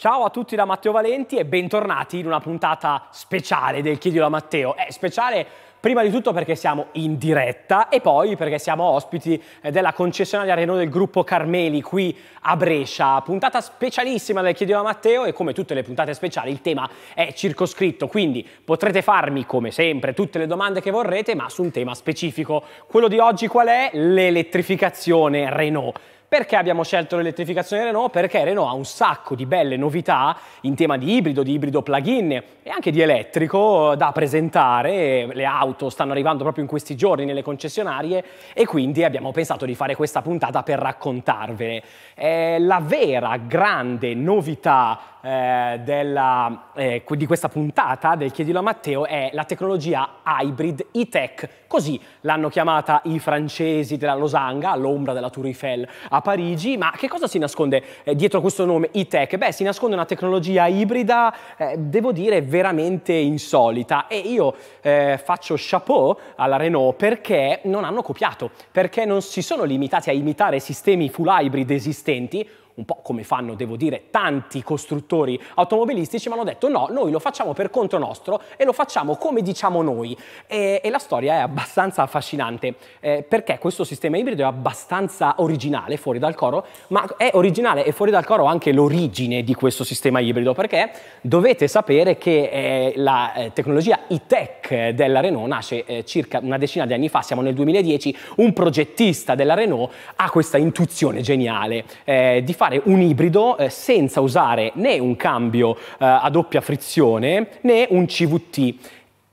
Ciao a tutti da Matteo Valenti e bentornati in una puntata speciale del Chiedilo a Matteo. È speciale prima di tutto perché siamo in diretta e poi perché siamo ospiti eh, della concessionaria Renault del gruppo Carmeli qui a Brescia. Puntata specialissima del Chiedilo a Matteo e come tutte le puntate speciali il tema è circoscritto, quindi potrete farmi come sempre tutte le domande che vorrete ma su un tema specifico. Quello di oggi qual è? L'elettrificazione Renault. Perché abbiamo scelto l'elettrificazione Renault? Perché Renault ha un sacco di belle novità in tema di ibrido, di ibrido plug-in e anche di elettrico eh, da presentare. Le auto stanno arrivando proprio in questi giorni nelle concessionarie e quindi abbiamo pensato di fare questa puntata per raccontarvene. Eh, la vera grande novità eh, della, eh, di questa puntata del Chiedilo a Matteo è la tecnologia hybrid e-tech. Così l'hanno chiamata i francesi della Losanga, all'ombra della Tour Eiffel a Parigi. Ma che cosa si nasconde eh, dietro questo nome e-tech? Beh, si nasconde una tecnologia ibrida, eh, devo dire, veramente insolita. E io eh, faccio chapeau alla Renault perché non hanno copiato, perché non si sono limitati a imitare sistemi full hybrid esistenti un po' come fanno, devo dire, tanti costruttori automobilistici, ma hanno detto no, noi lo facciamo per conto nostro e lo facciamo come diciamo noi. E, e la storia è abbastanza affascinante, eh, perché questo sistema ibrido è abbastanza originale, fuori dal coro, ma è originale e fuori dal coro anche l'origine di questo sistema ibrido, perché dovete sapere che eh, la eh, tecnologia e-tech della Renault nasce eh, circa una decina di anni fa, siamo nel 2010, un progettista della Renault ha questa intuizione geniale eh, di fare fare un ibrido eh, senza usare né un cambio eh, a doppia frizione né un CVT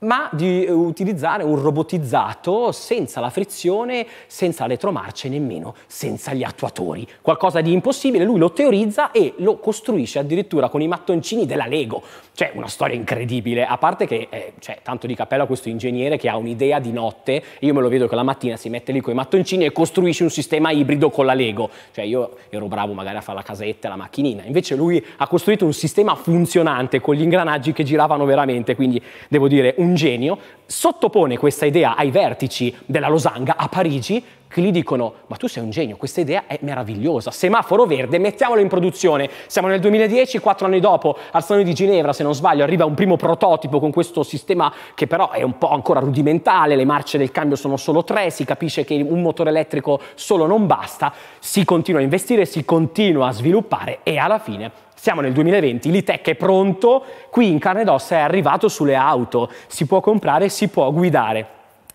ma di eh, utilizzare un robotizzato senza la frizione, senza le tromarce, nemmeno senza gli attuatori. Qualcosa di impossibile, lui lo teorizza e lo costruisce addirittura con i mattoncini della Lego. Cioè, una storia incredibile, a parte che eh, c'è tanto di cappello a questo ingegnere che ha un'idea di notte, io me lo vedo che la mattina si mette lì con i mattoncini e costruisce un sistema ibrido con la Lego. Cioè, io ero bravo magari a fare la casetta, la macchinina, invece lui ha costruito un sistema funzionante con gli ingranaggi che giravano veramente, quindi devo dire un genio, sottopone questa idea ai vertici della Losanga a Parigi che gli dicono ma tu sei un genio, questa idea è meravigliosa, semaforo verde, mettiamolo in produzione. Siamo nel 2010, quattro anni dopo, al Salone di Ginevra, se non sbaglio, arriva un primo prototipo con questo sistema che però è un po' ancora rudimentale, le marce del cambio sono solo tre, si capisce che un motore elettrico solo non basta, si continua a investire, si continua a sviluppare e alla fine siamo nel 2020, l'ITEC è pronto, qui in carne ed ossa è arrivato sulle auto, si può comprare, si può guidare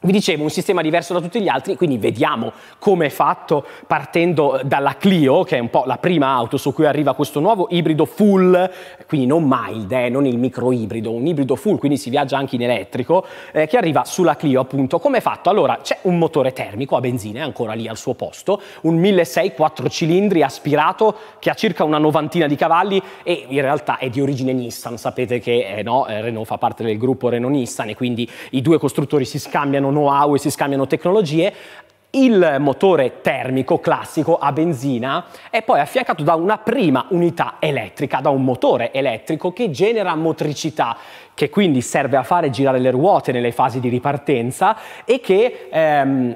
vi dicevo, un sistema diverso da tutti gli altri, quindi vediamo come è fatto partendo dalla Clio, che è un po' la prima auto su cui arriva questo nuovo ibrido full, quindi non mild, eh, non il micro ibrido, un ibrido full, quindi si viaggia anche in elettrico, eh, che arriva sulla Clio appunto. Come è fatto? Allora, c'è un motore termico a benzina, è ancora lì al suo posto, un 1.6 4 cilindri aspirato che ha circa una novantina di cavalli e in realtà è di origine Nissan, sapete che eh, no, eh, Renault fa parte del gruppo Renault-Nissan e quindi i due costruttori si scambiano know-how e si scambiano tecnologie, il motore termico classico a benzina è poi affiancato da una prima unità elettrica, da un motore elettrico che genera motricità, che quindi serve a fare girare le ruote nelle fasi di ripartenza e che ehm,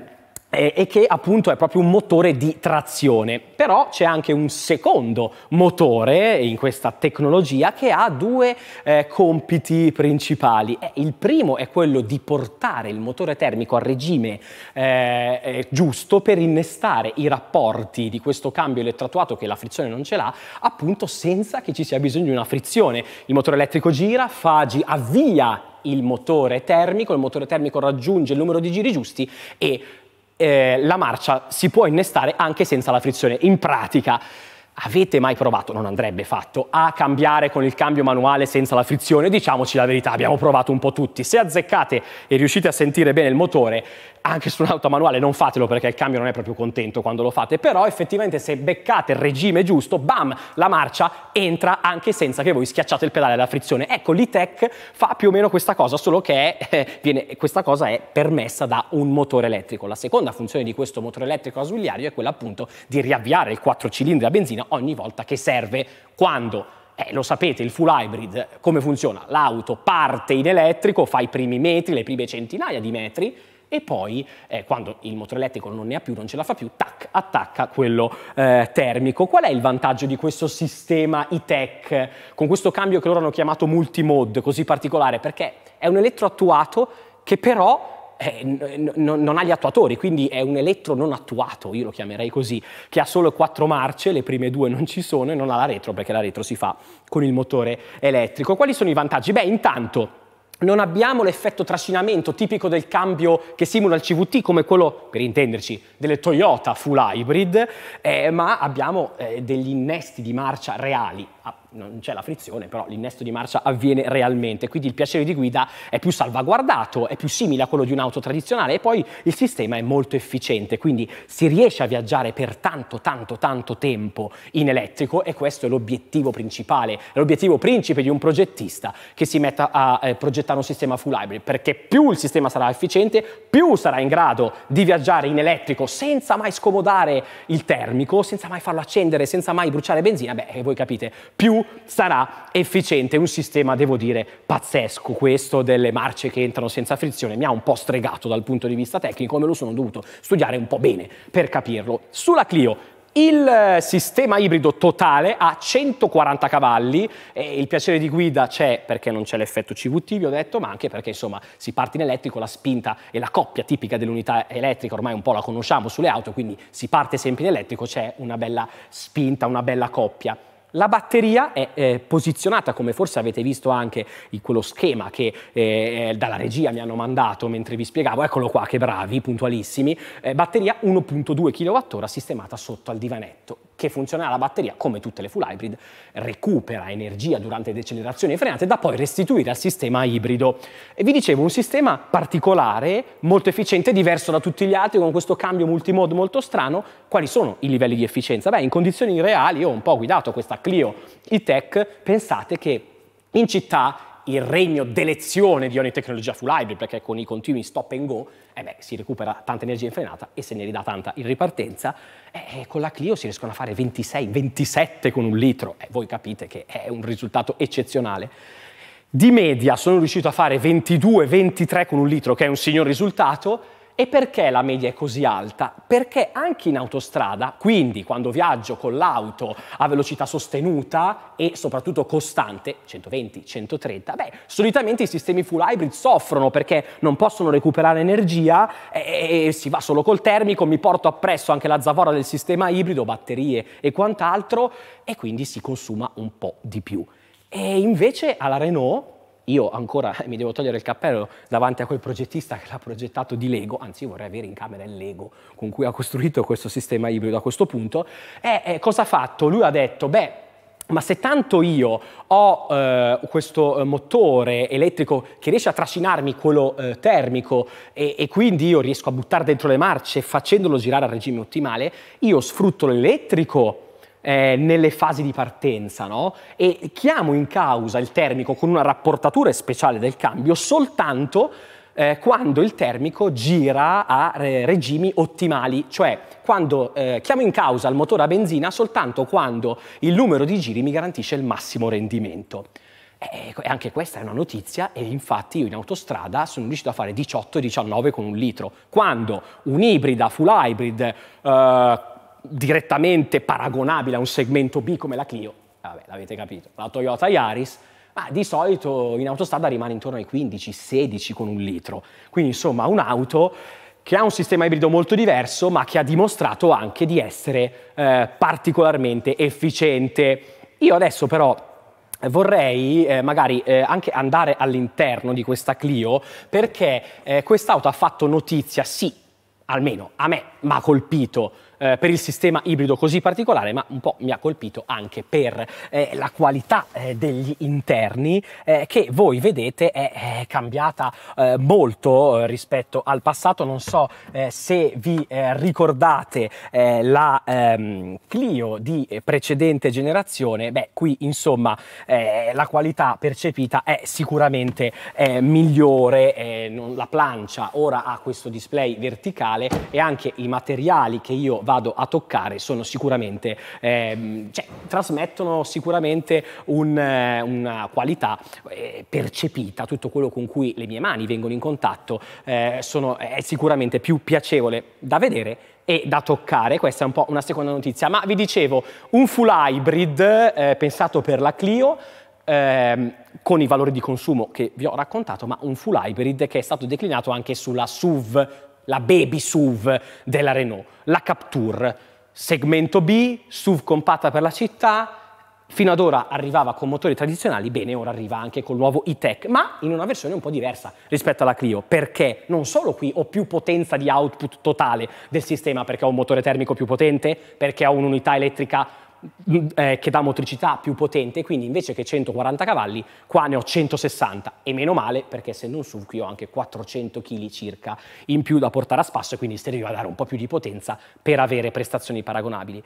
eh, e che appunto è proprio un motore di trazione. Però c'è anche un secondo motore in questa tecnologia che ha due eh, compiti principali. Eh, il primo è quello di portare il motore termico al regime eh, eh giusto per innestare i rapporti di questo cambio elettratuato che la frizione non ce l'ha, appunto senza che ci sia bisogno di una frizione. Il motore elettrico gira, fa, avvia il motore termico, il motore termico raggiunge il numero di giri giusti e eh, la marcia si può innestare anche senza la frizione. In pratica Avete mai provato, non andrebbe fatto, a cambiare con il cambio manuale senza la frizione? Diciamoci la verità, abbiamo provato un po' tutti. Se azzeccate e riuscite a sentire bene il motore, anche su un'auto manuale non fatelo perché il cambio non è proprio contento quando lo fate, però effettivamente se beccate il regime giusto, bam, la marcia entra anche senza che voi schiacciate il pedale alla frizione. Ecco, l'ITEC fa più o meno questa cosa, solo che eh, viene, questa cosa è permessa da un motore elettrico. La seconda funzione di questo motore elettrico a swigliario è quella appunto di riavviare il quattro cilindri a benzina ogni volta che serve, quando eh, lo sapete, il full hybrid come funziona? L'auto parte in elettrico, fa i primi metri, le prime centinaia di metri e poi eh, quando il motore elettrico non ne ha più, non ce la fa più, tac, attacca quello eh, termico. Qual è il vantaggio di questo sistema e-tech con questo cambio che loro hanno chiamato multimod così particolare? Perché è un elettroattuato che però eh, n- n- non ha gli attuatori, quindi è un elettro non attuato, io lo chiamerei così, che ha solo quattro marce, le prime due non ci sono e non ha la retro perché la retro si fa con il motore elettrico. Quali sono i vantaggi? Beh, intanto non abbiamo l'effetto trascinamento tipico del cambio che simula il CVT, come quello, per intenderci, delle Toyota full hybrid, eh, ma abbiamo eh, degli innesti di marcia reali, non c'è la frizione, però l'innesto di marcia avviene realmente, quindi il piacere di guida è più salvaguardato, è più simile a quello di un'auto tradizionale e poi il sistema è molto efficiente, quindi si riesce a viaggiare per tanto, tanto, tanto tempo in elettrico e questo è l'obiettivo principale, l'obiettivo principe di un progettista che si metta a eh, progettare un sistema full hybrid, perché più il sistema sarà efficiente, più sarà in grado di viaggiare in elettrico senza mai scomodare il termico, senza mai farlo accendere, senza mai bruciare benzina, beh, eh, voi capite, più sarà efficiente. Un sistema, devo dire, pazzesco questo delle marce che entrano senza frizione. Mi ha un po' stregato dal punto di vista tecnico, me lo sono dovuto studiare un po' bene per capirlo. Sulla Clio, il sistema ibrido totale ha 140 cavalli e il piacere di guida c'è perché non c'è l'effetto CVT, vi ho detto, ma anche perché insomma si parte in elettrico, la spinta e la coppia tipica dell'unità elettrica ormai un po' la conosciamo sulle auto, quindi si parte sempre in elettrico, c'è una bella spinta, una bella coppia. La batteria è eh, posizionata, come forse avete visto anche in quello schema che eh, eh, dalla regia mi hanno mandato mentre vi spiegavo, eccolo qua, che bravi, puntualissimi, eh, batteria 1.2 kWh sistemata sotto al divanetto che funziona la batteria, come tutte le full hybrid, recupera energia durante decelerazioni e frenate da poi restituire al sistema ibrido. E vi dicevo, un sistema particolare, molto efficiente, diverso da tutti gli altri, con questo cambio multimod molto strano. Quali sono i livelli di efficienza? Beh, in condizioni reali, io ho un po' guidato questa Clio e-Tech, pensate che in città il regno d'elezione di ogni tecnologia full hybrid, perché con i continui stop and go eh beh, si recupera tanta energia in frenata e se ne ridà tanta in ripartenza. Eh, eh con la Clio si riescono a fare 26, 27 con un litro. Eh, voi capite che è un risultato eccezionale. Di media sono riuscito a fare 22, 23 con un litro, che è un signor risultato e perché la media è così alta? Perché anche in autostrada, quindi quando viaggio con l'auto a velocità sostenuta e soprattutto costante, 120, 130, beh, solitamente i sistemi full hybrid soffrono perché non possono recuperare energia e, e si va solo col termico, mi porto appresso anche la zavorra del sistema ibrido, batterie e quant'altro e quindi si consuma un po' di più. E invece alla Renault io ancora mi devo togliere il cappello davanti a quel progettista che l'ha progettato di Lego, anzi io vorrei avere in camera il Lego con cui ha costruito questo sistema ibrido a questo punto, e, e cosa ha fatto? Lui ha detto, beh, ma se tanto io ho eh, questo eh, motore elettrico che riesce a trascinarmi quello eh, termico e, e, quindi io riesco a buttare dentro le marce facendolo girare a regime ottimale, io sfrutto l'elettrico eh, nelle fasi di partenza, no? E chiamo in causa il termico con una rapportatura speciale del cambio soltanto eh, quando il termico gira a eh, regimi ottimali, cioè quando eh, chiamo in causa il motore a benzina soltanto quando il numero di giri mi garantisce il massimo rendimento. Ecco, e anche questa è una notizia e infatti io in autostrada sono riuscito a fare 18-19 con un litro, quando un'ibrida, full hybrid, eh, direttamente paragonabile a un segmento B come la Clio, vabbè, l'avete capito, la Toyota Yaris, ma di solito in autostrada rimane intorno ai 15-16 con un litro. Quindi insomma un'auto che ha un sistema ibrido molto diverso, ma che ha dimostrato anche di essere eh, particolarmente efficiente. Io adesso però vorrei eh, magari eh, anche andare all'interno di questa Clio, perché eh, quest'auto ha fatto notizia, sì, almeno a me, ma colpito eh, per il sistema ibrido così particolare, ma un po' mi ha colpito anche per eh, la qualità eh, degli interni eh, che voi vedete è, è cambiata eh, molto eh, rispetto al passato. Non so se vi ricordate la ehm, Clio di precedente generazione, beh qui insomma la qualità percepita è sicuramente migliore, non, la plancia ora ha questo display verticale e anche i materiali che io vado a toccare sono sicuramente, ehm, cioè, trasmettono sicuramente un, eh, una qualità eh, percepita, tutto quello con cui le mie mani vengono in contatto eh, sono, è sicuramente più piacevole da vedere e da toccare, questa è un po' una seconda notizia, ma vi dicevo, un full hybrid eh, pensato per la Clio, Ehm, con i valori di consumo che vi ho raccontato, ma un full hybrid che è stato declinato anche sulla SUV la baby SUV della Renault, la Capture, segmento B, SUV compatta per la città, Fino ad ora arrivava con motori tradizionali, bene, ora arriva anche col nuovo e-tech, ma in una versione un po' diversa rispetto alla Clio, perché non solo qui ho più potenza di output totale del sistema, perché ho un motore termico più potente, perché ho un'unità elettrica più eh, che dà motricità più potente, quindi invece che 140 cavalli, qua ne ho 160 e meno male perché se non su qui ho anche 400 kg circa in più da portare a spasso e quindi serviva a dare un po' più di potenza per avere prestazioni paragonabili.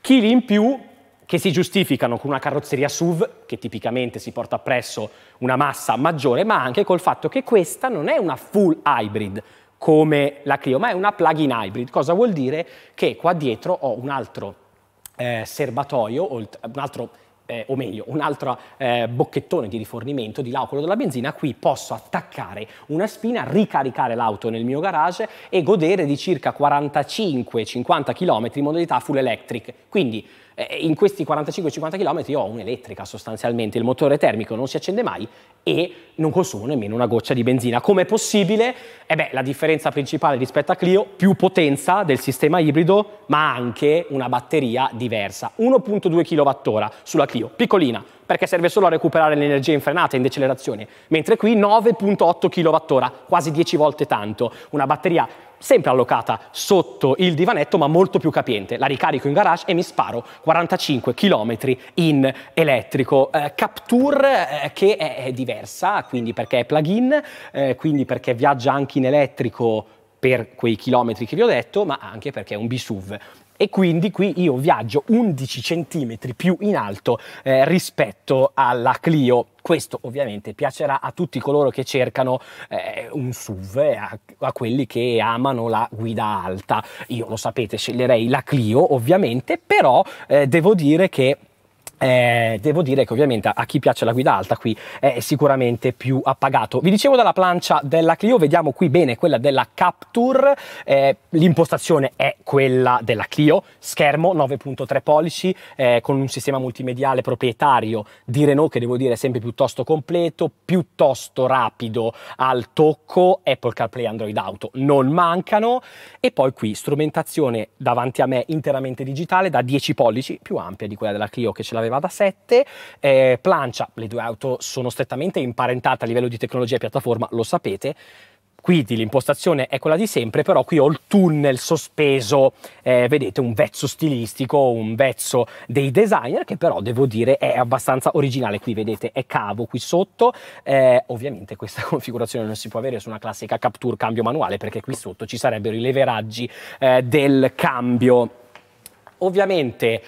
Chili in più che si giustificano con una carrozzeria SUV, che tipicamente si porta appresso una massa maggiore, ma anche col fatto che questa non è una full hybrid come la Clio, ma è una plug-in hybrid. Cosa vuol dire? Che qua dietro ho un altro eh, serbatoio, un altro eh, o meglio, un altro eh, bocchettone di rifornimento di là quello della benzina, qui posso attaccare una spina, ricaricare l'auto nel mio garage e godere di circa 45-50 km in modalità full electric. Quindi eh, in questi 45-50 km io ho un'elettrica sostanzialmente, il motore termico non si accende mai e non consumo nemmeno una goccia di benzina. Com'è possibile? Eh beh, la differenza principale rispetto a Clio, più potenza del sistema ibrido, ma anche una batteria diversa. 1.2 kWh sulla Clio, piccolina, perché serve solo a recuperare l'energia in frenata, in decelerazione, mentre qui 9.8 kWh, quasi 10 volte tanto, una batteria sempre allocata sotto il divanetto ma molto più capiente, la ricarico in garage e mi sparo 45 km in elettrico, eh, Capture eh, che è, è, diversa, quindi perché è plug-in, eh, quindi perché viaggia anche in elettrico per quei chilometri che vi ho detto, ma anche perché è un BSUV e quindi qui io viaggio 11 cm più in alto eh, rispetto alla Clio. Questo ovviamente piacerà a tutti coloro che cercano eh, un SUV, eh, a, a, quelli che amano la guida alta. Io lo sapete, sceglierei la Clio ovviamente, però eh, devo dire che eh, devo dire che ovviamente a chi piace la guida alta qui è sicuramente più appagato vi dicevo della plancia della Clio vediamo qui bene quella della Capture eh, l'impostazione è quella della Clio schermo 9.3 pollici eh, con un sistema multimediale proprietario di Renault che devo dire è sempre piuttosto completo piuttosto rapido al tocco Apple CarPlay Android Auto non mancano e poi qui strumentazione davanti a me interamente digitale da 10 pollici più ampia di quella della Clio che ce l'aveva aveva da 7, eh, plancia, le due auto sono strettamente imparentate a livello di tecnologia e piattaforma, lo sapete, quindi l'impostazione è quella di sempre, però qui ho il tunnel sospeso, eh, vedete un vezzo stilistico, un vezzo dei designer che però devo dire è abbastanza originale, qui vedete è cavo qui sotto, eh, ovviamente questa configurazione non si può avere su una classica capture cambio manuale perché qui sotto ci sarebbero i leveraggi eh, del cambio. Ovviamente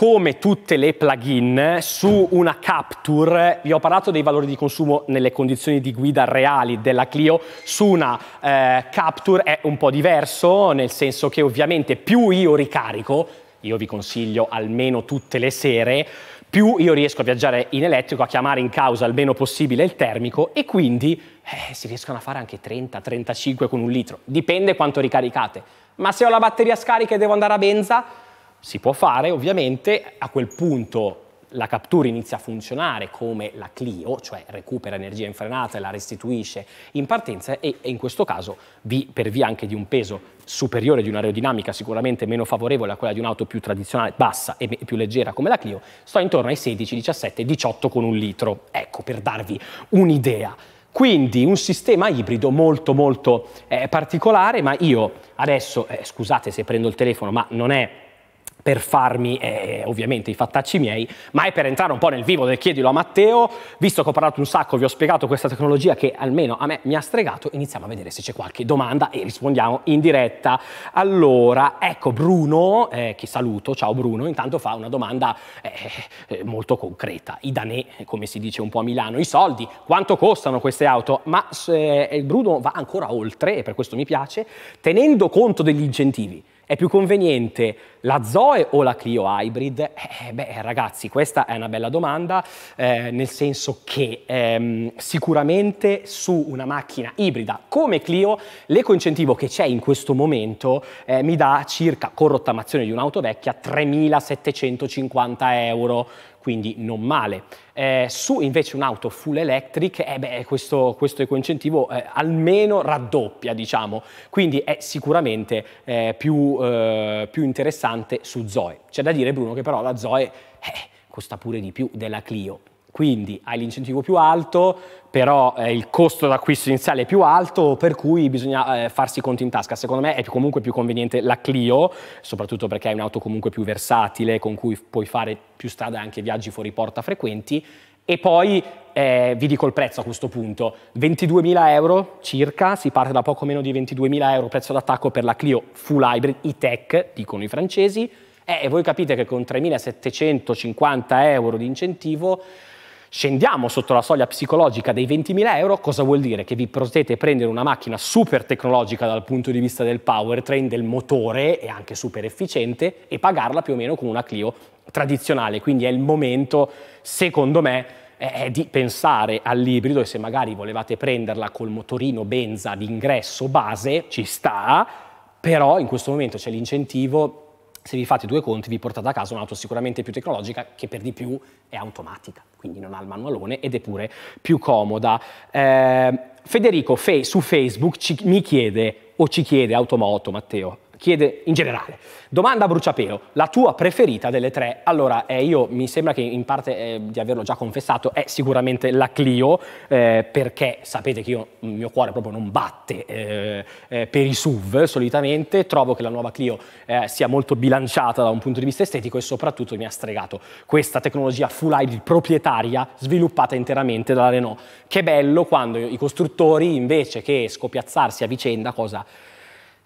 come tutte le plugin, su una capture, vi ho parlato dei valori di consumo nelle condizioni di guida reali della Clio, su una eh, capture è un po' diverso, nel senso che ovviamente più io ricarico, io vi consiglio almeno tutte le sere, più io riesco a viaggiare in elettrico, a chiamare in causa il meno possibile il termico e quindi eh, si riescono a fare anche 30, 35 con un litro, dipende quanto ricaricate. Ma se ho la batteria scarica e devo andare a benza, si può fare, ovviamente, a quel punto la cattura inizia a funzionare come la Clio, cioè recupera energia infrenata e la restituisce in partenza e, in questo caso per via anche di un peso superiore di un'aerodinamica sicuramente meno favorevole a quella di un'auto più tradizionale, bassa e più leggera come la Clio, sto intorno ai 16, 17, 18 con un litro. Ecco, per darvi un'idea. Quindi un sistema ibrido molto molto eh, particolare, ma io adesso, eh, scusate se prendo il telefono, ma non è per farmi eh, ovviamente i fattacci miei, ma è per entrare un po' nel vivo del chiedilo a Matteo, visto che ho parlato un sacco, vi ho spiegato questa tecnologia che almeno a me mi ha stregato, iniziamo a vedere se c'è qualche domanda e rispondiamo in diretta. Allora, ecco Bruno, eh, che saluto, ciao Bruno, intanto fa una domanda eh, eh molto concreta. I danè, come si dice un po' a Milano, i soldi, quanto costano queste auto? Ma eh, Bruno va ancora oltre, e per questo mi piace, tenendo conto degli incentivi. È più conveniente la Zoe o la Clio Hybrid? Eh, beh, ragazzi, questa è una bella domanda, eh, nel senso che ehm, sicuramente su una macchina ibrida come Clio, l'ecoincentivo che c'è in questo momento eh, mi dà circa, con rottamazione di un'auto vecchia, 3.750 euro quindi non male. Eh, su invece un'auto full electric, eh beh, questo, questo ecoincentivo eh, almeno raddoppia, diciamo, quindi è sicuramente eh, più, eh, più, interessante su Zoe. C'è da dire, Bruno, che però la Zoe eh, costa pure di più della Clio. Quindi hai l'incentivo più alto, però eh, il costo d'acquisto iniziale è più alto, per cui bisogna eh, farsi conti in tasca. Secondo me è più, comunque più conveniente la Clio, soprattutto perché è un'auto comunque più versatile, con cui puoi fare più strada e anche viaggi fuori porta frequenti. E poi eh, vi dico il prezzo a questo punto, 22.000 euro circa, si parte da poco meno di 22.000 euro prezzo d'attacco per la Clio Full Hybrid i tech dicono i francesi, eh, e voi capite che con 3.750 euro di incentivo scendiamo sotto la soglia psicologica dei 20.000 euro, cosa vuol dire? Che vi potete prendere una macchina super tecnologica dal punto di vista del powertrain, del motore e anche super efficiente e pagarla più o meno con una Clio tradizionale. Quindi è il momento, secondo me, è di pensare all'ibrido e se magari volevate prenderla col motorino benza d'ingresso base, ci sta, però in questo momento c'è l'incentivo se vi fate due conti vi portate a casa un'auto sicuramente più tecnologica che per di più è automatica, quindi non ha il manualone ed è pure più comoda. Eh, Federico fe, su Facebook ci, mi chiede o ci chiede Automoto Matteo, chiede in generale. Domanda bruciapelo, la tua preferita delle tre? Allora, eh, io mi sembra che in parte eh, di averlo già confessato, è sicuramente la Clio, eh, perché sapete che io, il mio cuore proprio non batte eh, eh, per i SUV solitamente, trovo che la nuova Clio eh, sia molto bilanciata da un punto di vista estetico e soprattutto mi ha stregato questa tecnologia full hybrid proprietaria sviluppata interamente dalla Renault. Che bello quando i costruttori invece che scopiazzarsi a vicenda, cosa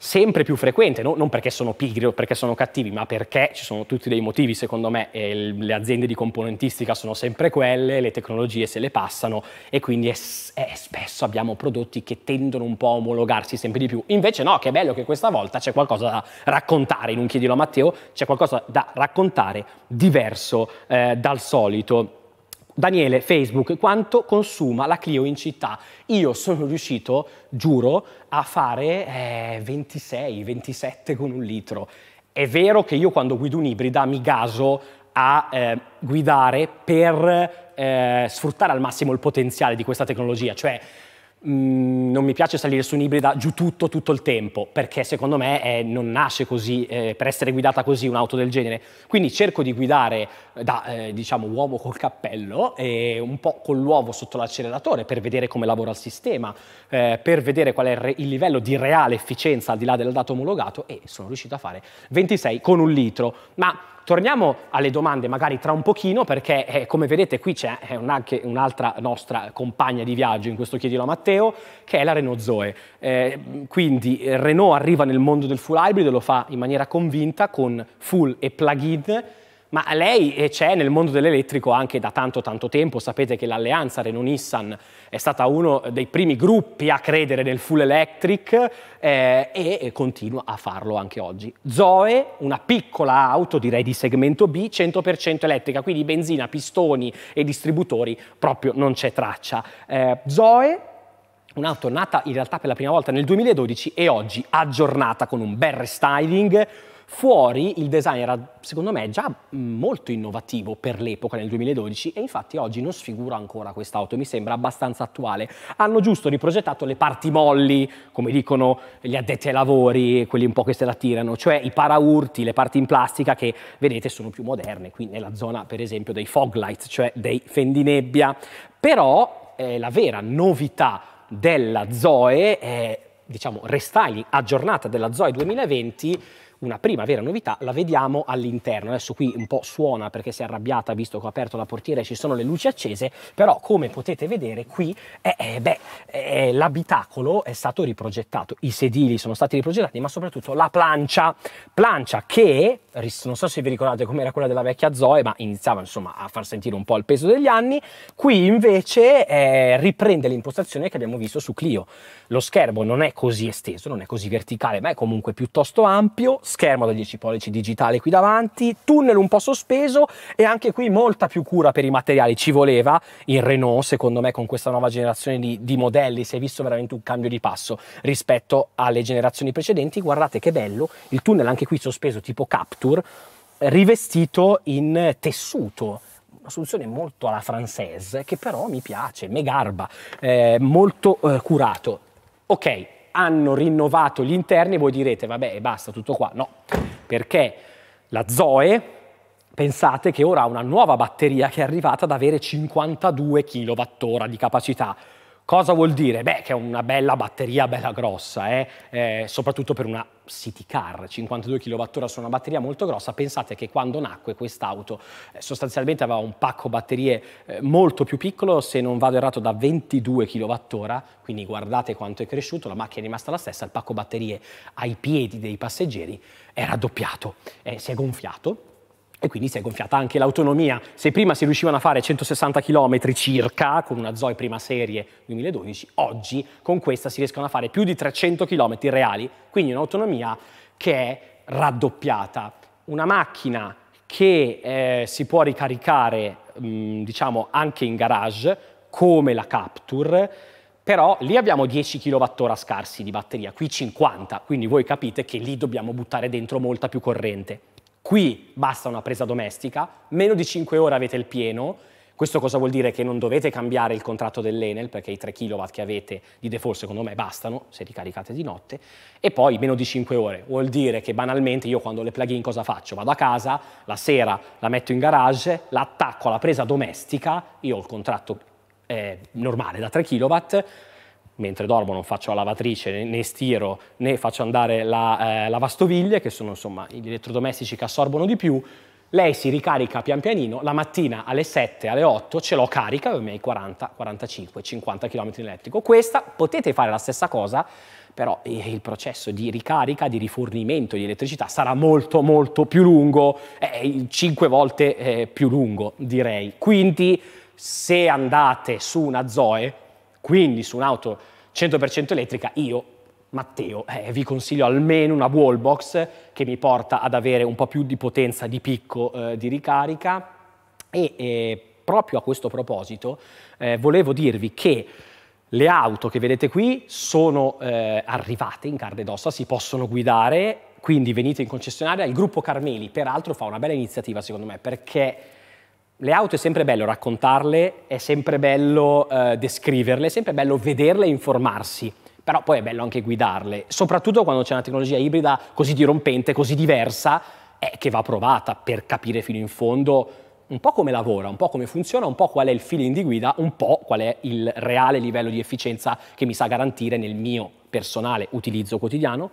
sempre più frequente, no? non perché sono pigri o perché sono cattivi, ma perché ci sono tutti dei motivi, secondo me, le aziende di componentistica sono sempre quelle, le tecnologie se le passano e quindi è, è, eh, spesso abbiamo prodotti che tendono un po' a omologarsi sempre di più. Invece no, che bello che questa volta c'è qualcosa da raccontare, in un chiedilo a Matteo, c'è qualcosa da raccontare diverso eh, dal solito. Daniele, Facebook, quanto consuma la Clio in città? Io sono riuscito, giuro, a fare eh, 26, 27 con un litro. È vero che io quando guido un'ibrida mi gaso a eh, guidare per eh, sfruttare al massimo il potenziale di questa tecnologia, cioè Mm, non mi piace salire su un'ibrida giù tutto, tutto il tempo, perché secondo me è, eh, non nasce così, eh, per essere guidata così un'auto del genere. Quindi cerco di guidare eh, da, eh, diciamo, uomo col cappello e un po' con l'uovo sotto l'acceleratore per vedere come lavora il sistema, eh, per vedere qual è il livello di reale efficienza al di là del dato omologato e sono riuscito a fare 26 con un litro. Ma torniamo alle domande magari tra un pochino perché eh, come vedete qui c'è eh, un, anche un'altra nostra compagna di viaggio in questo chiedilo a Matteo che è la Renault Zoe. Eh, quindi eh, Renault arriva nel mondo del full hybrid, lo fa in maniera convinta con full e plug-in ma lei eh, c'è nel mondo dell'elettrico anche da tanto tanto tempo, sapete che l'alleanza Renault-Nissan è stata uno dei primi gruppi a credere nel full electric eh, e continua a farlo anche oggi. Zoe, una piccola auto direi di segmento B, 100% elettrica, quindi benzina, pistoni e distributori proprio non c'è traccia. Eh, Zoe un'auto nata in realtà per la prima volta nel 2012 e oggi aggiornata con un bel restyling, Fuori il design era, secondo me, già mm, molto innovativo per l'epoca, nel 2012, e infatti oggi non sfigura ancora quest'auto, mi sembra abbastanza attuale. Hanno giusto riprogettato le parti molli, come dicono gli addetti ai lavori, quelli un po' che se la tirano, cioè i paraurti, le parti in plastica che, vedete, sono più moderne, qui nella zona, per esempio, dei fog lights, cioè dei fendinebbia. Però eh, la vera novità della Zoe è, diciamo, restyling aggiornata della Zoe 2020 una prima vera novità la vediamo all'interno. Adesso qui un po' suona perché si è arrabbiata visto che ho aperto la portiera e ci sono le luci accese, però come potete vedere qui eh, eh, beh, eh, l'abitacolo è stato riprogettato, i sedili sono stati riprogettati, ma soprattutto la plancia, plancia che, non so se vi ricordate com'era quella della vecchia Zoe, ma iniziava insomma a far sentire un po' il peso degli anni, qui invece eh, riprende l'impostazione che abbiamo visto su Clio. Lo schermo non è così esteso, non è così verticale, ma è comunque piuttosto ampio, schermo da 10 pollici digitale qui davanti, tunnel un po' sospeso e anche qui molta più cura per i materiali, ci voleva il Renault secondo me con questa nuova generazione di, di modelli, si è visto veramente un cambio di passo rispetto alle generazioni precedenti, guardate che bello, il tunnel anche qui sospeso tipo Capture, rivestito in tessuto una soluzione molto alla francese che però mi piace, mi garba, eh, molto eh, curato. Ok, hanno rinnovato gli interni e voi direte vabbè basta tutto qua. No, perché la Zoe pensate che ora ha una nuova batteria che è arrivata ad avere 52 kWh di capacità. Cosa vuol dire? Beh, che è una bella batteria, bella grossa, eh? Eh, soprattutto per una City Car, 52 kWh su una batteria molto grossa. Pensate che quando nacque quest'auto eh, sostanzialmente aveva un pacco batterie eh, molto più piccolo, se non vado errato da 22 kWh, quindi guardate quanto è cresciuto, la macchina è rimasta la stessa, il pacco batterie ai piedi dei passeggeri è raddoppiato, eh, si è gonfiato e quindi si è gonfiata anche l'autonomia. Se prima si riuscivano a fare 160 km circa con una Zoe prima serie 2012, oggi con questa si riescono a fare più di 300 km reali, quindi un'autonomia che è raddoppiata. Una macchina che eh, si può ricaricare mh, mm, diciamo anche in garage come la Capture, però lì abbiamo 10 kWh scarsi di batteria, qui 50, quindi voi capite che lì dobbiamo buttare dentro molta più corrente. Qui basta una presa domestica, meno di 5 ore avete il pieno, questo cosa vuol dire? Che non dovete cambiare il contratto dell'Enel perché i 3 kW che avete di default secondo me bastano se ricaricate di notte e poi meno di 5 ore. Vuol dire che banalmente io quando le plug-in cosa faccio? Vado a casa, la sera la metto in garage, la attacco alla presa domestica, io ho il contratto eh, normale da 3 kW, mentre dormo non faccio la lavatrice né stiro né faccio andare la eh, lavastoviglie, che sono insomma gli elettrodomestici che assorbono di più, lei si ricarica pian pianino, la mattina alle 7, alle 8 ce l'ho carica per i miei 40, 45, 50 km in elettrico. Questa potete fare la stessa cosa, però eh, il processo di ricarica, di rifornimento di elettricità sarà molto molto più lungo, eh, 5 volte eh, più lungo direi. Quindi se andate su una Zoe quindi su un'auto 100% elettrica io, Matteo, eh, vi consiglio almeno una wallbox che mi porta ad avere un po' più di potenza di picco eh, di ricarica e eh, proprio a questo proposito eh, volevo dirvi che le auto che vedete qui sono eh, arrivate in carne ed ossa, si possono guidare, quindi venite in concessionaria. Il gruppo Carmeli peraltro fa una bella iniziativa secondo me perché le auto è sempre bello raccontarle, è sempre bello eh, descriverle, è sempre bello vederle e informarsi, però poi è bello anche guidarle, soprattutto quando c'è una tecnologia ibrida così dirompente, così diversa, eh, che va provata per capire fino in fondo un po' come lavora, un po' come funziona, un po' qual è il feeling di guida, un po' qual è il reale livello di efficienza che mi sa garantire nel mio personale utilizzo quotidiano.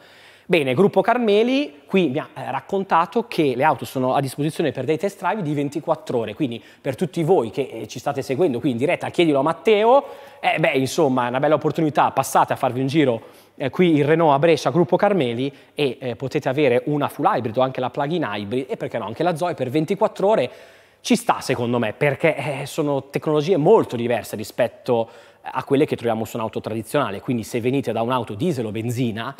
Bene, gruppo Carmeli qui mi ha eh, raccontato che le auto sono a disposizione per dei test drive di 24 ore, quindi per tutti voi che eh, ci state seguendo qui in diretta, chiedilo a Matteo, eh beh insomma è una bella opportunità, passate a farvi un giro eh, qui in Renault a Brescia, gruppo Carmeli e eh, potete avere una full hybrid o anche la plug-in hybrid e perché no anche la Zoe per 24 ore ci sta secondo me perché eh, sono tecnologie molto diverse rispetto a quelle che troviamo su un'auto tradizionale, quindi se venite da un'auto diesel o benzina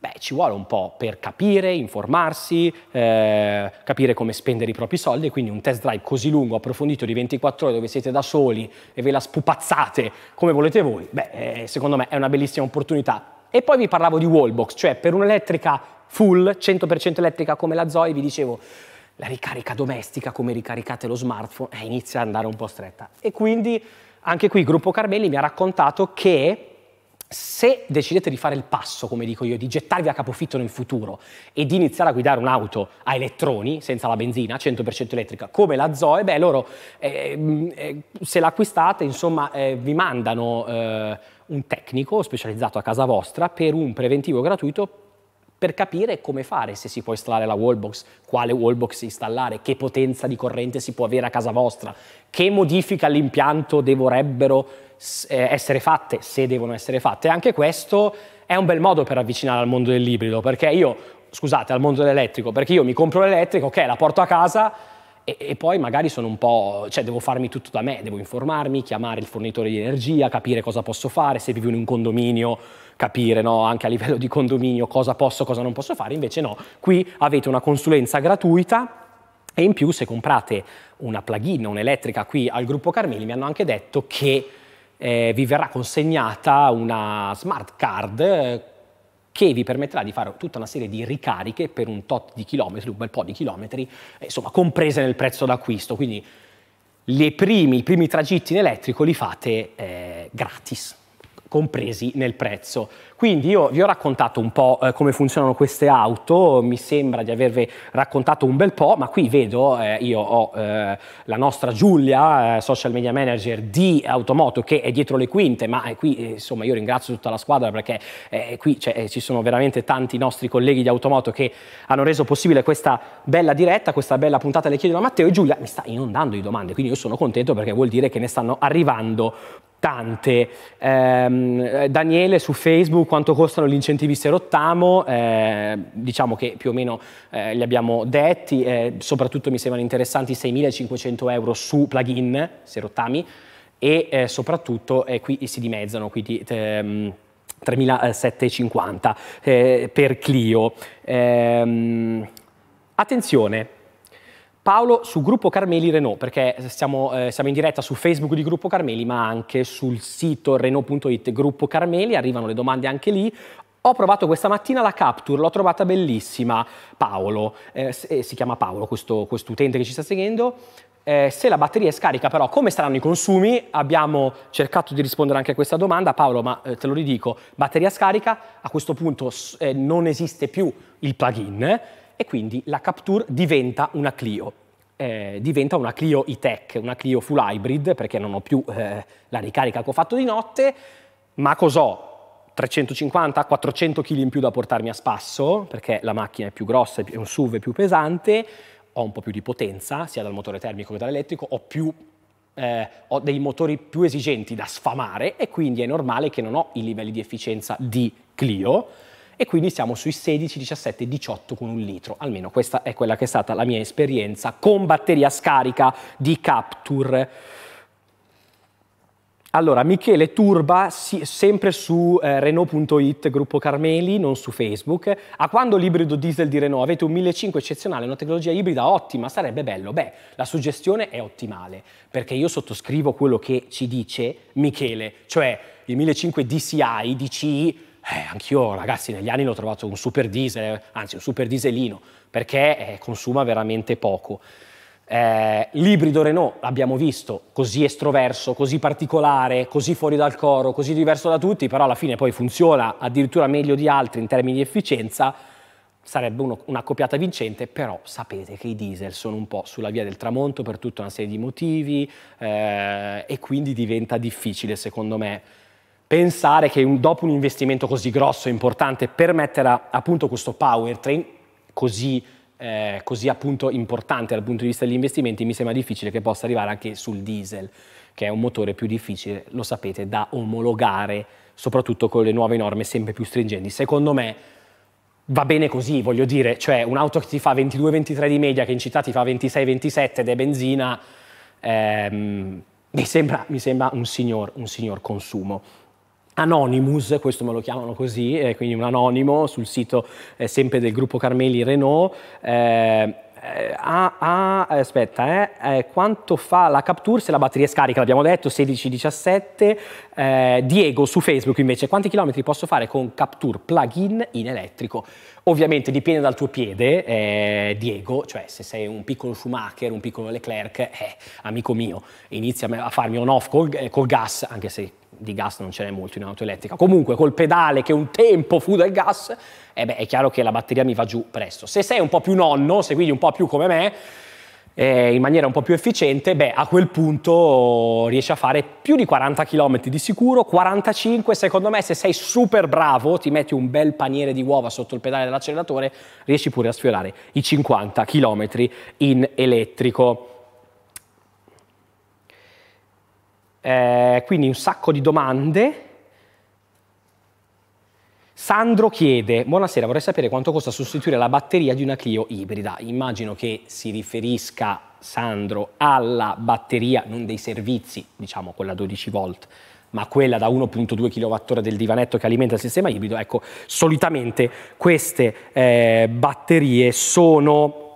Beh, ci vuole un po' per capire, informarsi, eh, capire come spendere i propri soldi e quindi un test drive così lungo, approfondito di 24 ore dove siete da soli e ve la spupazzate come volete voi, beh, eh, secondo me è una bellissima opportunità. E poi vi parlavo di wallbox, cioè per un'elettrica full, 100% elettrica come la Zoe, vi dicevo la ricarica domestica, come ricaricate lo smartphone, eh, inizia ad andare un po' stretta. E quindi anche qui gruppo Carmelli mi ha raccontato che se decidete di fare il passo, come dico io, di gettarvi a capofitto nel futuro e di iniziare a guidare un'auto a elettroni, senza la benzina, 100% elettrica, come la Zoe, beh loro eh, eh se l'acquistate, insomma, eh, vi mandano eh, un tecnico specializzato a casa vostra per un preventivo gratuito per capire come fare, se si può installare la wallbox, quale wallbox installare, che potenza di corrente si può avere a casa vostra, che modifica all'impianto dovrebbero eh, essere fatte, se devono essere fatte. Anche questo è un bel modo per avvicinare al mondo dell'ibrido, perché io, scusate, al mondo dell'elettrico, perché io mi compro l'elettrico, ok, la porto a casa e, e, poi magari sono un po', cioè devo farmi tutto da me, devo informarmi, chiamare il fornitore di energia, capire cosa posso fare, se vivo in un condominio, capire no, anche a livello di condominio cosa posso, cosa non posso fare, invece no, qui avete una consulenza gratuita e in più se comprate una plugin, un'elettrica qui al gruppo Carmeli mi hanno anche detto che eh, vi verrà consegnata una smart card eh, che vi permetterà di fare tutta una serie di ricariche per un tot di chilometri, un bel po' di chilometri, eh, insomma, comprese nel prezzo d'acquisto. Quindi primi, i primi tragitti in elettrico li fate eh, gratis compresi nel prezzo. Quindi io vi ho raccontato un po' eh, come funzionano queste auto, mi sembra di avervi raccontato un bel po', ma qui vedo, eh, io ho eh, la nostra Giulia, eh, social media manager di Automoto, che è dietro le quinte, ma eh, qui eh, insomma io ringrazio tutta la squadra perché qui cioè, ci sono veramente tanti nostri colleghi di Automoto che hanno reso possibile questa bella diretta, questa bella puntata Le chiedo a Matteo e Giulia mi sta inondando di domande, quindi io sono contento perché vuol dire che ne stanno arrivando tante. Eh, Daniele su Facebook quanto costano gli incentivi se rottamo, eh, diciamo che più o meno eh, li abbiamo detti, eh, soprattutto mi sembrano interessanti 6.500 euro su plugin se rottami e eh, soprattutto eh, qui si dimezzano, quindi 3.750 ehm, per Clio. Ehm, attenzione, Paolo su Gruppo Carmeli Renault, perché siamo, eh, siamo, in diretta su Facebook di Gruppo Carmeli, ma anche sul sito renault.it Gruppo Carmeli, arrivano le domande anche lì. Ho provato questa mattina la Capture, l'ho trovata bellissima. Paolo, eh, eh si chiama Paolo questo utente che ci sta seguendo, eh, se la batteria è scarica però come saranno i consumi? Abbiamo cercato di rispondere anche a questa domanda, Paolo, ma eh, te lo ridico, batteria scarica, a questo punto eh, non esiste più il plugin, e quindi la Capture diventa una Clio. Eh, diventa una Clio e-tech, una Clio full hybrid, perché non ho più eh, la ricarica che ho fatto di notte, ma cos'ho? 350-400 kg in più da portarmi a spasso, perché la macchina è più grossa, è un SUV più pesante, ho un po' più di potenza, sia dal motore termico che dall'elettrico, ho, più, eh, ho dei motori più esigenti da sfamare e quindi è normale che non ho i livelli di efficienza di Clio, e quindi siamo sui 16, 17, 18 con un litro. Almeno questa è quella che è stata la mia esperienza con batteria scarica di Capture. Allora, Michele Turba, si, sempre su eh, Renault.it, gruppo Carmeli, non su Facebook. A quando l'ibrido diesel di Renault? Avete un 1.500 eccezionale, una tecnologia ibrida ottima, sarebbe bello. Beh, la suggestione è ottimale, perché io sottoscrivo quello che ci dice Michele, cioè il 1.500 DCI, DCI, eh, anch'io, ragazzi, negli anni l'ho trovato un super diesel, anzi un super dieselino, perché eh, consuma veramente poco. Eh, l'ibrido Renault, l'abbiamo visto, così estroverso, così particolare, così fuori dal coro, così diverso da tutti, però alla fine poi funziona addirittura meglio di altri in termini di efficienza, sarebbe uno, una copiata vincente, però sapete che i diesel sono un po' sulla via del tramonto per tutta una serie di motivi eh, e quindi diventa difficile secondo me pensare che un, dopo un investimento così grosso e importante per mettere a, appunto questo powertrain così, eh, così appunto importante dal punto di vista degli investimenti, mi sembra difficile che possa arrivare anche sul diesel, che è un motore più difficile, lo sapete, da omologare, soprattutto con le nuove norme sempre più stringenti. Secondo me va bene così, voglio dire, cioè un'auto che ti fa 22-23 di media, che in città ti fa 26-27 ed è benzina, ehm, mi, sembra, mi, sembra, un signor, un signor consumo. Anonymous, questo me lo chiamano così, eh, quindi un anonimo sul sito eh, sempre del gruppo Carmeli Renault, eh, eh a, a, eh, aspetta, eh, quanto fa la capture se la batteria scarica, l'abbiamo detto, 16-17, Diego su Facebook invece, quanti chilometri posso fare con capture plug-in in elettrico? Ovviamente dipende dal tuo piede, Diego, cioè se sei un piccolo Schumacher, un piccolo Leclerc, amico mio, inizia a farmi on-off col, col gas, anche se di gas non ce n'è molto in auto elettrica, comunque col pedale che un tempo fu del gas, eh beh, è chiaro che la batteria mi va giù presto. Se sei un po' più nonno, se guidi un po' più come me, eh, in maniera un po' più efficiente, beh, a quel punto riesci a fare più di 40 km di sicuro, 45 secondo me se sei super bravo, ti metti un bel paniere di uova sotto il pedale dell'acceleratore, riesci pure a sfiorare i 50 km in elettrico. Eh, quindi un sacco di domande. Sandro chiede, buonasera, vorrei sapere quanto costa sostituire la batteria di una Clio ibrida. Immagino che si riferisca, Sandro, alla batteria, non dei servizi, diciamo quella 12 volt, ma quella da 1.2 kWh del divanetto che alimenta il sistema ibrido. Ecco, solitamente queste eh, batterie sono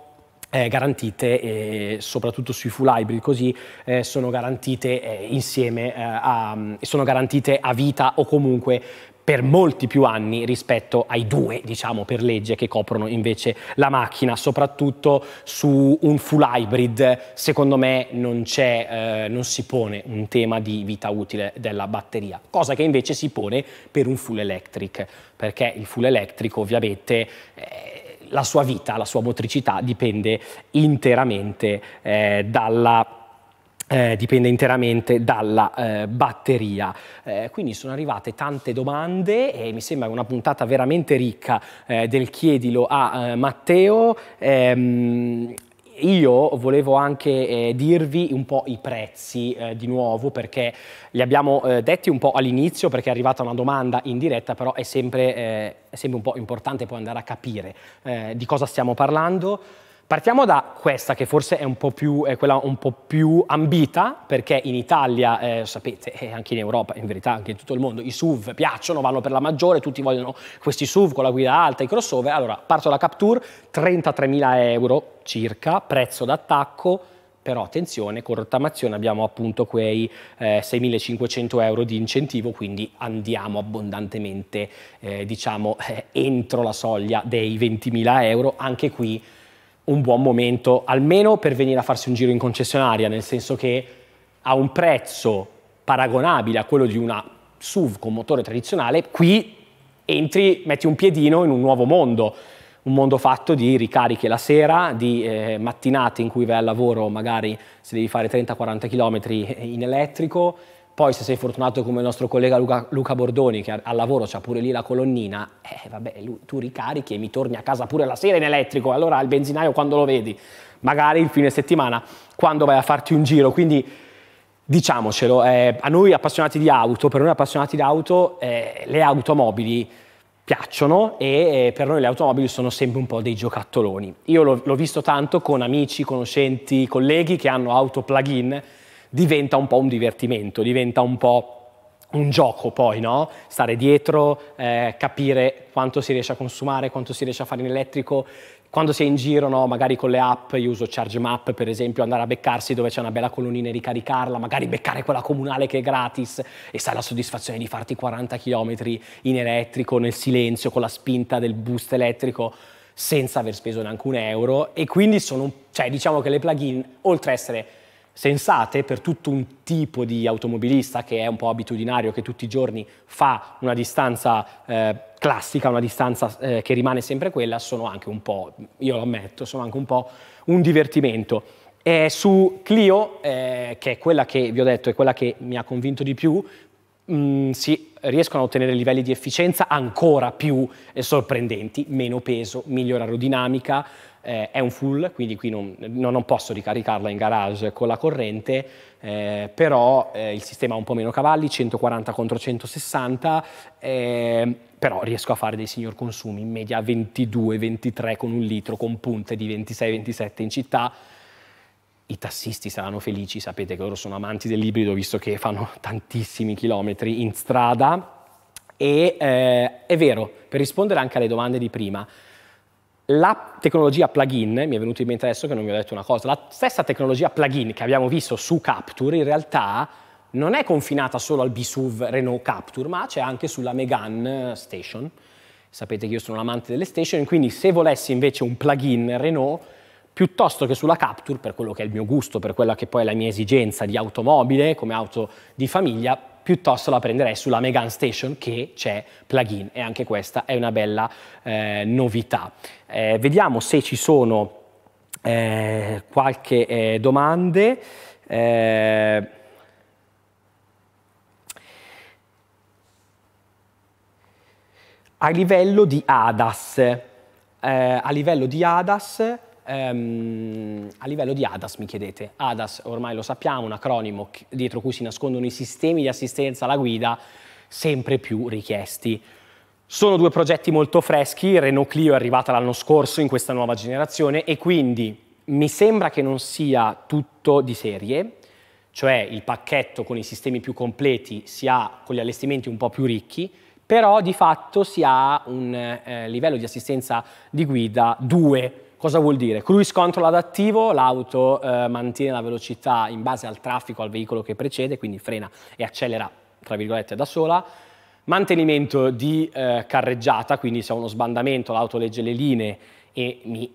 eh, garantite eh, soprattutto sui full hybrid, così eh, sono garantite eh, insieme eh, a, sono garantite a vita o comunque per molti più anni rispetto ai due, diciamo, per legge che coprono invece la macchina, soprattutto su un full hybrid, secondo me non, eh, non, si pone un tema di vita utile della batteria, cosa che invece si pone per un full electric, perché il full electric ovviamente eh, la sua vita, la sua motricità dipende interamente eh, dalla... Eh, dipende interamente dalla eh, batteria. Eh, quindi sono arrivate tante domande e mi sembra una puntata veramente ricca eh, del chiedilo a eh, Matteo. Ehm, io volevo anche eh, dirvi un po' i prezzi eh, di nuovo perché li abbiamo eh, detti un po' all'inizio perché è arrivata una domanda in diretta, però è sempre, eh, è sempre un po' importante poi andare a capire eh, di cosa stiamo parlando. Partiamo da questa che forse è, un po più, è quella un po' più ambita, perché in Italia, eh, sapete, e eh, anche in Europa, in verità anche in tutto il mondo, i SUV piacciono, vanno per la maggiore, tutti vogliono questi SUV con la guida alta, i crossover. Allora, parto da Capture, 33.000 euro circa, prezzo d'attacco, però attenzione, con rottamazione abbiamo appunto quei eh, 6.500 euro di incentivo, quindi andiamo abbondantemente, eh, diciamo, eh, entro la soglia dei 20.000 euro, anche qui un buon momento, almeno per venire a farsi un giro in concessionaria, nel senso che a un prezzo paragonabile a quello di una SUV con motore tradizionale, qui entri, metti un piedino in un nuovo mondo, un mondo fatto di ricariche la sera, di eh, mattinate in cui vai al lavoro, magari se devi fare 30-40 km in elettrico, poi se sei fortunato come il nostro collega Luca, Luca Bordoni, che al lavoro c'ha pure lì la colonnina, eh, vabbè, tu ricarichi e mi torni a casa pure la sera in elettrico, allora il benzinaio quando lo vedi, magari il fine settimana, quando vai a farti un giro. Quindi diciamocelo, eh, a noi appassionati di auto, per noi appassionati di auto, eh, le automobili piacciono e eh, per noi le automobili sono sempre un po' dei giocattoloni. Io l'ho visto tanto con amici, conoscenti, colleghi che hanno auto plug-in diventa un po' un divertimento, diventa un po' un gioco poi, no? Stare dietro, eh, capire quanto si riesce a consumare, quanto si riesce a fare in elettrico. Quando si è in giro, no? magari con le app, io uso Charge Map per esempio, andare a beccarsi dove c'è una bella colonnina e ricaricarla, magari beccare quella comunale che è gratis e sai la soddisfazione di farti 40 km in elettrico, nel silenzio, con la spinta del boost elettrico, senza aver speso neanche un euro. E quindi sono, cioè diciamo che le plugin, oltre a essere sensate per tutto un tipo di automobilista che è un po' abitudinario, che tutti i giorni fa una distanza eh, classica, una distanza eh, che rimane sempre quella, sono anche un po', io lo ammetto, sono anche un po' un divertimento. E su Clio, eh, che è quella che vi ho detto, è quella che mi ha convinto di più, Mm, si riescono a ottenere livelli di efficienza ancora più eh, sorprendenti, meno peso, migliore aerodinamica, eh, è un full, quindi qui non, non, posso ricaricarla in garage con la corrente, eh, però eh, il sistema ha un po' meno cavalli, 140 contro 160, eh, però riesco a fare dei signor consumi in media 22-23 con un litro, con punte di 26-27 in città, i tassisti saranno felici, sapete che loro sono amanti dell'ibrido visto che fanno tantissimi chilometri in strada e eh, è vero, per rispondere anche alle domande di prima, la tecnologia plugin, mi è venuto in mente adesso che non vi ho detto una cosa, la stessa tecnologia plugin che abbiamo visto su Capture in realtà non è confinata solo al BSUV Renault Capture, ma c'è anche sulla Megane eh, Station. Sapete che io sono un amante delle station, quindi se volessi invece un plugin Renault, piuttosto che sulla Capture, per quello che è il mio gusto, per quella che poi è la mia esigenza di automobile, come auto di famiglia, piuttosto la prenderei sulla Megan Station che c'è plugin e anche questa è una bella eh, novità. Eh, vediamo se ci sono eh, qualche eh, domande. Eh, a livello di ADAS, eh, a livello di ADAS ehm, a livello di ADAS mi chiedete. ADAS ormai lo sappiamo, un acronimo dietro cui si nascondono i sistemi di assistenza alla guida sempre più richiesti. Sono due progetti molto freschi, Renault Clio è arrivata l'anno scorso in questa nuova generazione e quindi mi sembra che non sia tutto di serie, cioè il pacchetto con i sistemi più completi si ha con gli allestimenti un po' più ricchi, però di fatto si ha un eh, livello di assistenza di guida 2 Cosa vuol dire? Cruise control adattivo, l'auto eh, mantiene la velocità in base al traffico, al veicolo che precede, quindi frena e accelera, tra virgolette, da sola. Mantenimento di eh, carreggiata, quindi se ho uno sbandamento l'auto legge le linee e mi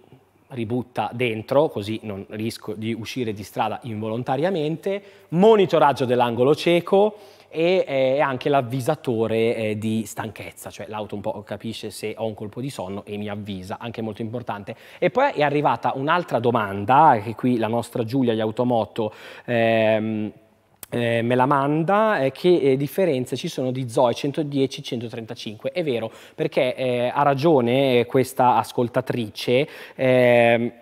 ributta dentro, così non rischio di uscire di strada involontariamente. Monitoraggio dell'angolo cieco, e eh, è anche l'avvisatore eh, di stanchezza, cioè l'auto un po' capisce se ho un colpo di sonno e mi avvisa, anche molto importante. E poi è arrivata un'altra domanda, che qui la nostra Giulia di Automoto... Ehm, eh, me la manda eh, che eh, differenze ci sono di Zoe 110 135 è vero perché eh, ha ragione questa ascoltatrice ehm,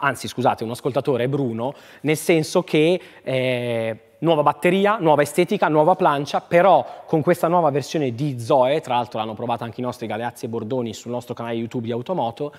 anzi scusate un ascoltatore Bruno nel senso che nuova batteria, nuova estetica, nuova plancia, però con questa nuova versione di Zoe, tra l'altro l'hanno provata anche i nostri Galeazzi e Bordoni sul nostro canale YouTube di Automoto,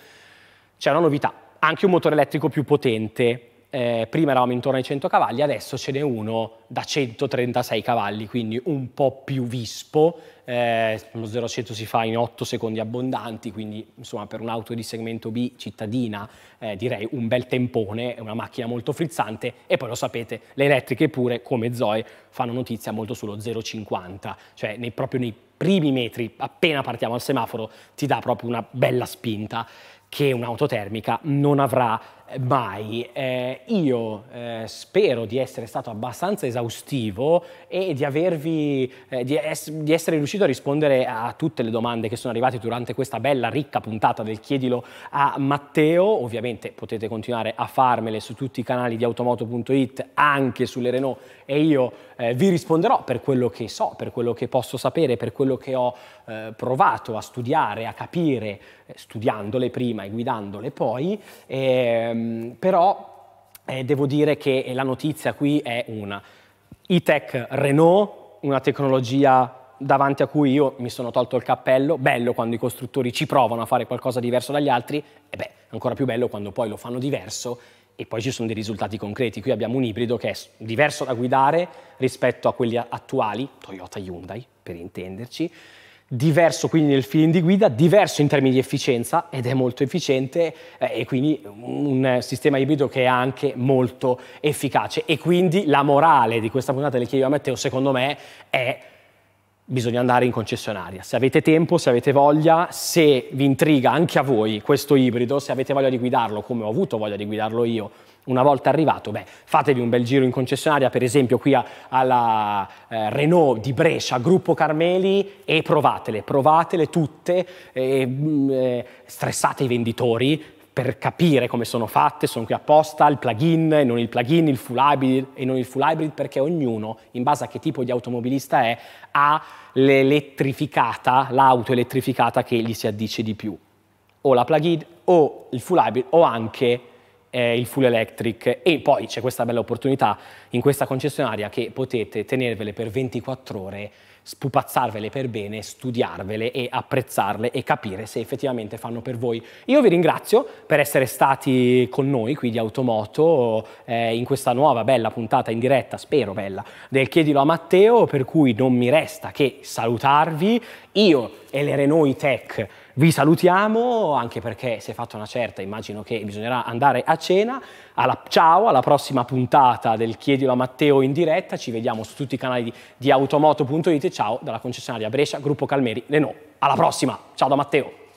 c'è una novità, anche un motore elettrico più potente. Eh, prima eravamo intorno ai 100 cavalli, adesso ce n'è uno da 136 cavalli, quindi un po' più vispo, eh, lo 0 a 100 si fa in 8 secondi abbondanti, quindi insomma per un'auto di segmento B cittadina eh, direi un bel tempone, è una macchina molto frizzante e poi lo sapete, le elettriche pure come Zoe fanno notizia molto sullo 0,50, cioè nei, proprio nei primi metri appena partiamo al semaforo ti dà proprio una bella spinta che un'auto termica non avrà mai. Eh, io eh, spero di essere stato abbastanza esaustivo e di, avervi, eh, di, es- di, essere riuscito a rispondere a tutte le domande che sono arrivate durante questa bella ricca puntata del Chiedilo a Matteo. Ovviamente potete continuare a farmele su tutti i canali di automoto.it, anche sulle Renault e io eh, vi risponderò per quello che so, per quello che posso sapere, per quello che ho eh, provato a studiare, a capire, eh, studiandole prima e guidandole poi, ehm, però eh, devo dire che la notizia qui è una. E-Tech Renault, una tecnologia davanti a cui io mi sono tolto il cappello, bello quando i costruttori ci provano a fare qualcosa diverso dagli altri, e beh, ancora più bello quando poi lo fanno diverso e poi ci sono dei risultati concreti. Qui abbiamo un ibrido che è diverso da guidare rispetto a quelli attuali, Toyota Hyundai per intenderci, diverso quindi nel feeling di guida, diverso in termini di efficienza ed è molto efficiente eh, e quindi un sistema ibrido che è anche molto efficace e quindi la morale di questa puntata le chiedo a Matteo secondo me è bisogna andare in concessionaria. Se avete tempo, se avete voglia, se vi intriga anche a voi questo ibrido, se avete voglia di guidarlo come ho avuto voglia di guidarlo io una volta arrivato, beh, fatevi un bel giro in concessionaria, per esempio qui a, alla eh, Renault di Brescia, Gruppo Carmeli, e provatele, provatele tutte, eh, eh, stressate i venditori, per capire come sono fatte, sono qui apposta, il plug-in e non il plug-in, il full hybrid e non il full hybrid, perché ognuno, in base a che tipo di automobilista è, ha l'elettrificata, l'auto elettrificata che gli si addice di più. O la plug-in, o il full hybrid, o anche eh, il full electric. E poi c'è questa bella opportunità in questa concessionaria che potete tenervele per 24 ore spupazzarvele per bene, studiarvele e apprezzarle e capire se effettivamente fanno per voi. Io vi ringrazio per essere stati con noi qui di Automoto eh, in questa nuova bella puntata in diretta, spero bella, del Chiedilo a Matteo, per cui non mi resta che salutarvi io e le Renault Tech vi salutiamo anche perché si è fatta una certa, immagino che bisognerà andare a cena. Alla, ciao, alla prossima puntata del Chiedilo a Matteo in diretta, ci vediamo su tutti i canali di, di automoto.it ciao dalla concessionaria Brescia, gruppo Calmeri, Renault. Alla prossima, ciao da Matteo.